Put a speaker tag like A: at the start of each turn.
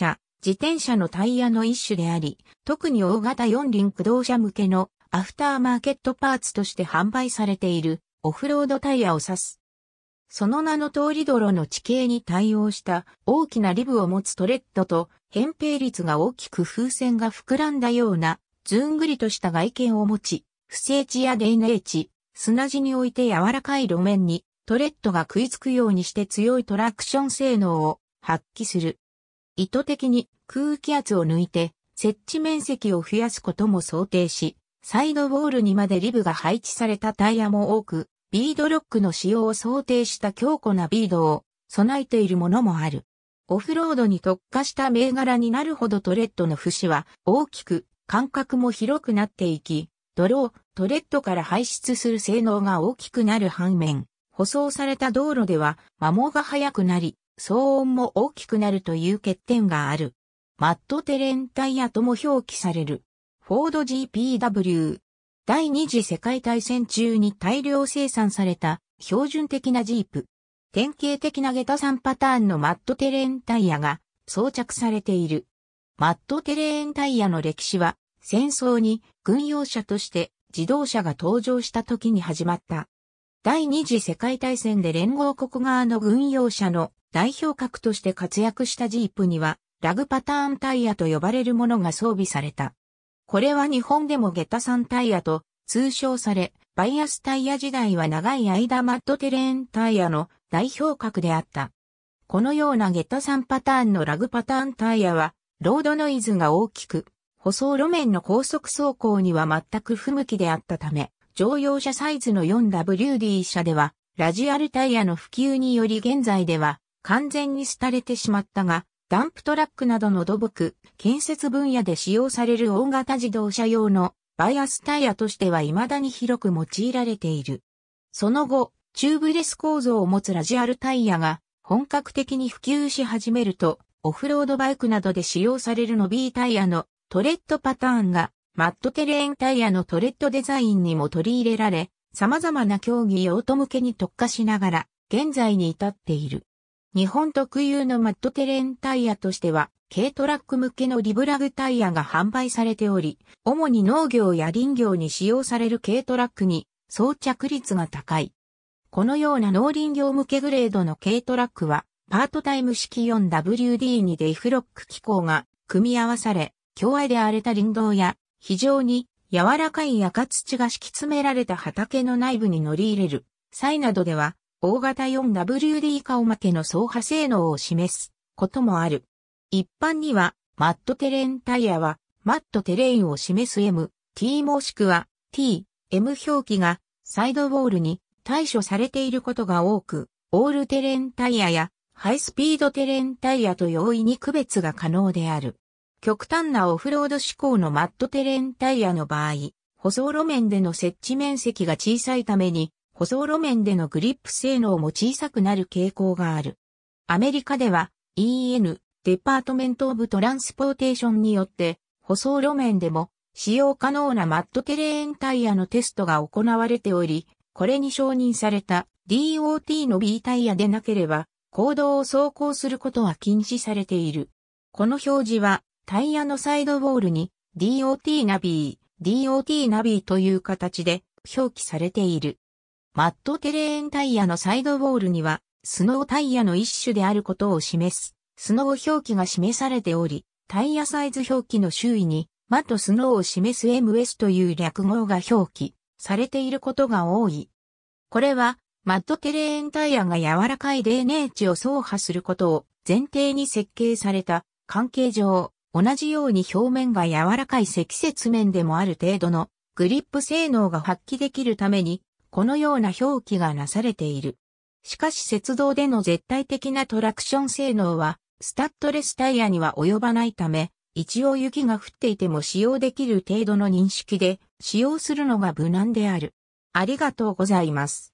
A: 車、自転車のタイヤの一種であり、特に大型四輪駆動車向けのアフターマーケットパーツとして販売されているオフロードタイヤを指す。その名の通り泥の地形に対応した大きなリブを持つトレッドと扁平率が大きく風船が膨らんだようなずんぐりとした外見を持ち、不整地や電泥地、砂地において柔らかい路面にトレッドが食いつくようにして強いトラクション性能を発揮する。意図的に空気圧を抜いて設置面積を増やすことも想定し、サイドウォールにまでリブが配置されたタイヤも多く、ビードロックの使用を想定した強固なビードを備えているものもある。オフロードに特化した銘柄になるほどトレッドの節は大きく、間隔も広くなっていき、ドロー、トレッドから排出する性能が大きくなる反面、舗装された道路では摩耗が早くなり、騒音も大きくなるという欠点がある。マットテレンタイヤとも表記される。フォード GPW。第二次世界大戦中に大量生産された標準的なジープ。典型的な下駄3パターンのマットテレンタイヤが装着されている。マットテレーンタイヤの歴史は戦争に軍用車として自動車が登場した時に始まった。第二次世界大戦で連合国側の軍用車の代表格として活躍したジープには、ラグパターンタイヤと呼ばれるものが装備された。これは日本でもゲタさんタイヤと通称され、バイアスタイヤ時代は長い間マッドテレーンタイヤの代表格であった。このようなゲタんパターンのラグパターンタイヤは、ロードノイズが大きく、舗装路面の高速走行には全く不向きであったため、乗用車サイズの 4WD 車では、ラジアルタイヤの普及により現在では完全に廃れてしまったが、ダンプトラックなどの土木、建設分野で使用される大型自動車用のバイアスタイヤとしては未だに広く用いられている。その後、チューブレス構造を持つラジアルタイヤが本格的に普及し始めると、オフロードバイクなどで使用される伸びタイヤのトレッドパターンがマットテレーンタイヤのトレッドデザインにも取り入れられ、様々な競技用途向けに特化しながら、現在に至っている。日本特有のマットテレーンタイヤとしては、軽トラック向けのリブラグタイヤが販売されており、主に農業や林業に使用される軽トラックに装着率が高い。このような農林業向けグレードの軽トラックは、パートタイム式 4WD2 デイフロック機構が組み合わされ、競愛で荒れた林道や非常に柔らかい赤土が敷き詰められた畑の内部に乗り入れる際などでは、大型 4WD 以下おまけの走破性能を示すこともある。一般には、マットテレンタイヤは、マットテレインを示す M、T もしくは T、M 表記がサイドウォールに対処されていることが多く、オールテレンタイヤやハイスピードテレンタイヤと容易に区別が可能である。極端なオフロード志向のマットテレンタイヤの場合、舗装路面での設置面積が小さいために、舗装路面でのグリップ性能も小さくなる傾向がある。アメリカでは EN、デパートメント・オブ・トランスポーテーションによって、舗装路面でも使用可能なマットテレーンタイヤのテストが行われており、これに承認された DOT の B タイヤでなければ、行動を走行することは禁止されている。この表示はタイヤのサイドウォールに DOT ナビー、DOT ナビーという形で表記されている。マットテレーンタイヤのサイドウォールには、スノータイヤの一種であることを示す、スノー表記が示されており、タイヤサイズ表記の周囲に、マットスノーを示す MS という略語が表記されていることが多い。これは、マットテレーンタイヤが柔らかい泥ネ地を走破することを前提に設計された関係上、同じように表面が柔らかい積雪面でもある程度のグリップ性能が発揮できるために、このような表記がなされている。しかし雪道での絶対的なトラクション性能は、スタッドレスタイヤには及ばないため、一応雪が降っていても使用できる程度の認識で使用するのが無難である。ありがとうございます。